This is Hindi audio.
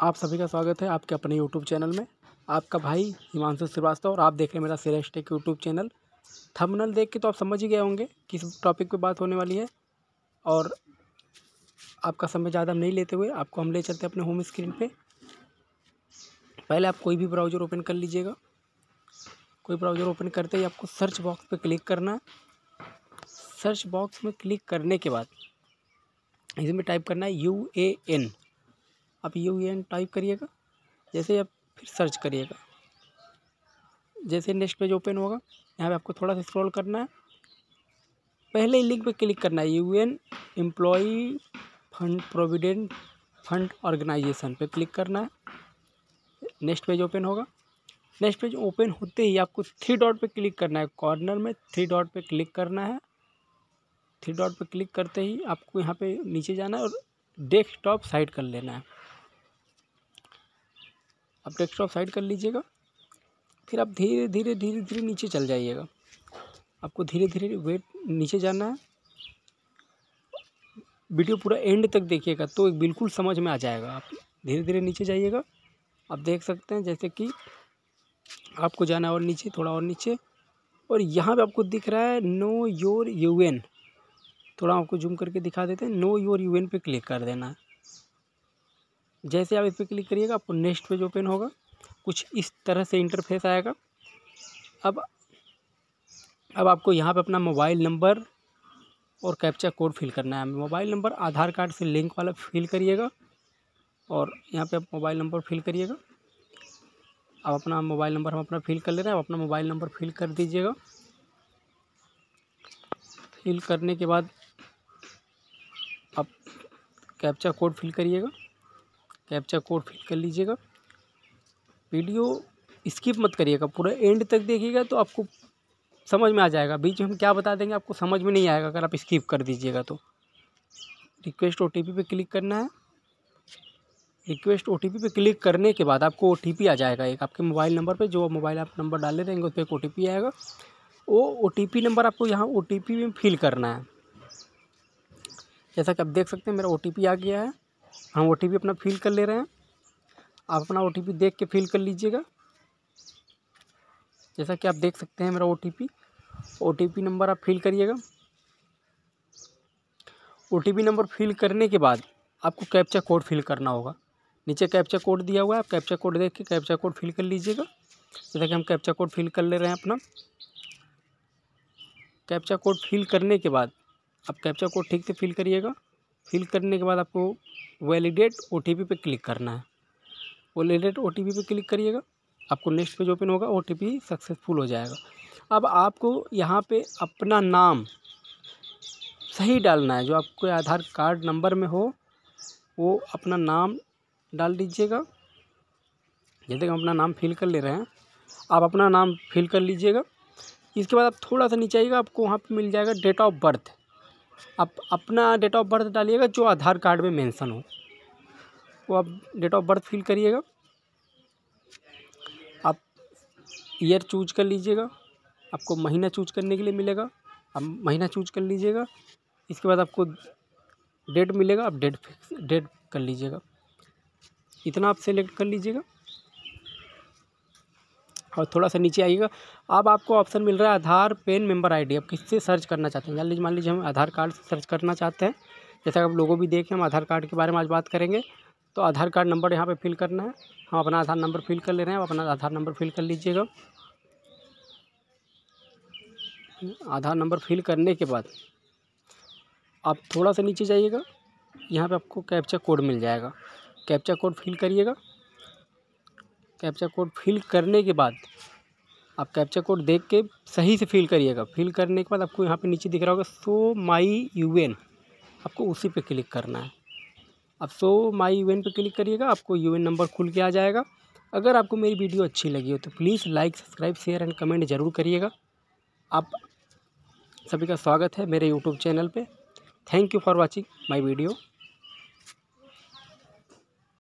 आप सभी का स्वागत है आपके अपने यूट्यूब चैनल में आपका भाई हिमांशु श्रीवास्तव और आप देख रहे हैं मेरा सिरेश टेक यूट्यूब चैनल थंबनेल देख के तो आप समझ ही गए होंगे किस टॉपिक पे बात होने वाली है और आपका समय ज़्यादा नहीं लेते हुए आपको हम ले चलते हैं अपने होम स्क्रीन पे पहले आप कोई भी ब्राउज़र ओपन कर लीजिएगा कोई ब्राउज़र ओपन करते ही आपको सर्च बॉक्स पर क्लिक करना है सर्च बॉक्स में क्लिक करने के बाद इसमें टाइप करना है यू ए एन आप यू एन टाइप करिएगा जैसे आप फिर सर्च करिएगा जैसे नेक्स्ट पेज ओपन होगा यहाँ पे आपको थोड़ा सा स्क्रॉल करना है पहले ही लिंक पे क्लिक करना है U N employ fund provident fund organisation पे क्लिक करना है नेक्स्ट पेज ओपन होगा नेक्स्ट पेज ओपन होते ही आपको थ्री डॉट पे क्लिक करना है कॉर्नर में थ्री डॉट पे क्लिक करना है थ्री डॉट पे क्लिक करते ही आपको यहाँ पे नीचे जाना है और डेस्कटॉप साइड कर लेना है आप डेस्कटॉप साइड कर लीजिएगा फिर आप धीरे धीरे धीरे धीरे नीचे चल जाइएगा आपको धीरे धीरे वेट नीचे जाना है वीडियो पूरा एंड तक देखिएगा तो बिल्कुल समझ में आ जाएगा आप धीरे धीरे नीचे जाइएगा आप देख सकते हैं जैसे कि आपको जाना और नीचे थोड़ा और नीचे और यहाँ पे आपको दिख रहा है नो योर यूएन थोड़ा आपको जूम करके दिखा देते हैं नो योर यूएन पे क्लिक कर देना है जैसे आप इस पर क्लिक करिएगा आपको नेक्स्ट पेज ओपन होगा कुछ इस तरह से इंटरफेस आएगा अब अब आपको यहाँ पे अपना मोबाइल नंबर और कैप्चा कोड फिल करना है मोबाइल नंबर आधार कार्ड से लिंक वाला फिल करिएगा और यहाँ पे आप मोबाइल नंबर फिल करिएगा अब अपना मोबाइल नंबर हम अपना फिल कर ले रहे हैं आप अपना मोबाइल नंबर फिल कर दीजिएगा फिल करने के बाद आप कैप्चा कोड फिल करिएगा कैप्चा कोड फिल कर लीजिएगा वीडियो स्किप मत करिएगा पूरा एंड तक देखिएगा तो आपको समझ में आ जाएगा बीच में हम क्या बता देंगे आपको समझ में नहीं आएगा अगर आप स्किप कर दीजिएगा तो रिक्वेस्ट ओ टी पे क्लिक करना है रिक्वेस्ट ओ टी पे क्लिक करने के बाद आपको ओ आ जाएगा एक आपके मोबाइल नंबर पे जो मोबाइल आप नंबर डाले रहेंगे उस पर एक ओ आएगा वो ओ नंबर आपको यहाँ ओ में फिल करना है जैसा कि आप देख सकते हैं मेरा ओ आ गया है हम ओ अपना फिल कर ले रहे हैं आप अपना ओ देख के फिल कर लीजिएगा जैसा कि आप देख सकते हैं मेरा ओ टी पी नंबर आप फिल करिएगा ओ नंबर फिल करने के बाद आपको कैप्चा कोड फिल करना होगा नीचे कैप्चा कोड दिया हुआ है आप कैप्चा कोड देख के कैप्चा कोड फिल कर लीजिएगा जैसा कि हम कैप्चा कोड फिल कर ले रहे हैं अपना कैप्चा कोड फिल करने के बाद आप कैप्चा कोड ठीक से फिल करिएगा फिल करने के बाद आपको वैलिडेट ओ टी पी पर क्लिक करना है वैलिडेट ओ टी पी पर क्लिक करिएगा आपको नेक्स्ट पेज ओपन होगा ओ टी पी सक्सेसफुल हो जाएगा अब आपको यहाँ पे अपना नाम सही डालना है जो आपके आधार कार्ड नंबर में हो वो अपना नाम डाल दीजिएगा जैसे कि हम अपना नाम फिल कर ले रहे हैं आप अपना नाम फिल कर लीजिएगा इसके बाद आप थोड़ा सा नीचे आइएगा आपको वहाँ पे मिल जाएगा डेट ऑफ बर्थ आप अपना डेट ऑफ बर्थ डालिएगा जो आधार कार्ड में मेंशन हो वो आप डेट ऑफ बर्थ फिल करिएगा आप ईयर चूज कर लीजिएगा आपको महीना चूज करने के लिए मिलेगा आप महीना चूज कर लीजिएगा इसके बाद आपको डेट मिलेगा आप डेट फिक्स डेट कर लीजिएगा इतना आप सेलेक्ट कर लीजिएगा और थोड़ा सा नीचे आइएगा अब आपको ऑप्शन मिल रहा है आधार पेन मेंबर आईडी आप किससे सर्च करना चाहते हैं मान लीजिए मान लीजिए हम आधार कार्ड से सर्च करना चाहते हैं जैसा आप लोगों भी देखें हम आधार कार्ड के बारे में आज बात करेंगे तो आधार कार्ड नंबर यहाँ पर फिल करना है हम अपना आधार नंबर फिल कर ले रहे हैं अपना आधार नंबर फिल कर लीजिएगा आधार नंबर फिल करने के बाद आप थोड़ा सा नीचे जाइएगा यहाँ पे आपको कैप्चा कोड मिल जाएगा कैप्चा कोड फिल करिएगा कैप्चा कोड फिल करने के बाद आप कैप्चा कोड देख के सही से फिल करिएगा फिल करने के बाद आपको यहाँ पे नीचे दिख रहा होगा सो माई एन आपको उसी पे क्लिक करना है आप सो माई एन पे क्लिक करिएगा आपको एन नंबर खुल के आ जाएगा अगर आपको मेरी वीडियो अच्छी लगी हो तो please like subscribe share and comment ज़रूर करिएगा आप सभी का स्वागत है मेरे यूट्यूब चैनल पर thank you for watching my video